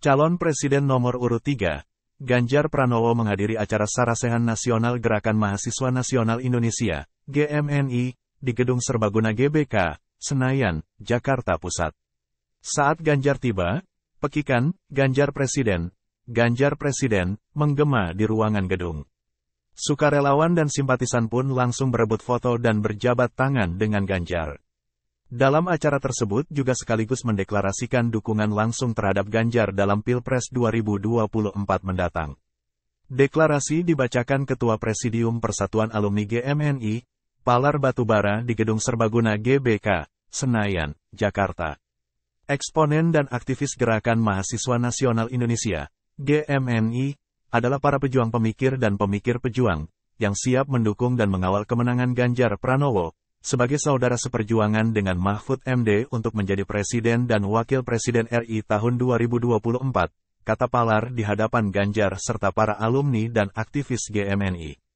Calon Presiden nomor urut 3, Ganjar Pranowo menghadiri acara Sarasehan Nasional Gerakan Mahasiswa Nasional Indonesia, GMNI, di Gedung Serbaguna GBK, Senayan, Jakarta Pusat. Saat Ganjar tiba, pekikan, Ganjar Presiden, Ganjar Presiden, menggema di ruangan gedung. Sukarelawan dan simpatisan pun langsung berebut foto dan berjabat tangan dengan Ganjar. Dalam acara tersebut juga sekaligus mendeklarasikan dukungan langsung terhadap Ganjar dalam Pilpres 2024 mendatang. Deklarasi dibacakan Ketua Presidium Persatuan Alumni GMNI, Palar Batubara di Gedung Serbaguna GBK, Senayan, Jakarta. Eksponen dan aktivis Gerakan Mahasiswa Nasional Indonesia, GMNI, adalah para pejuang pemikir dan pemikir pejuang, yang siap mendukung dan mengawal kemenangan Ganjar Pranowo, sebagai saudara seperjuangan dengan Mahfud MD untuk menjadi Presiden dan Wakil Presiden RI tahun 2024, kata Palar di hadapan Ganjar serta para alumni dan aktivis GMNI.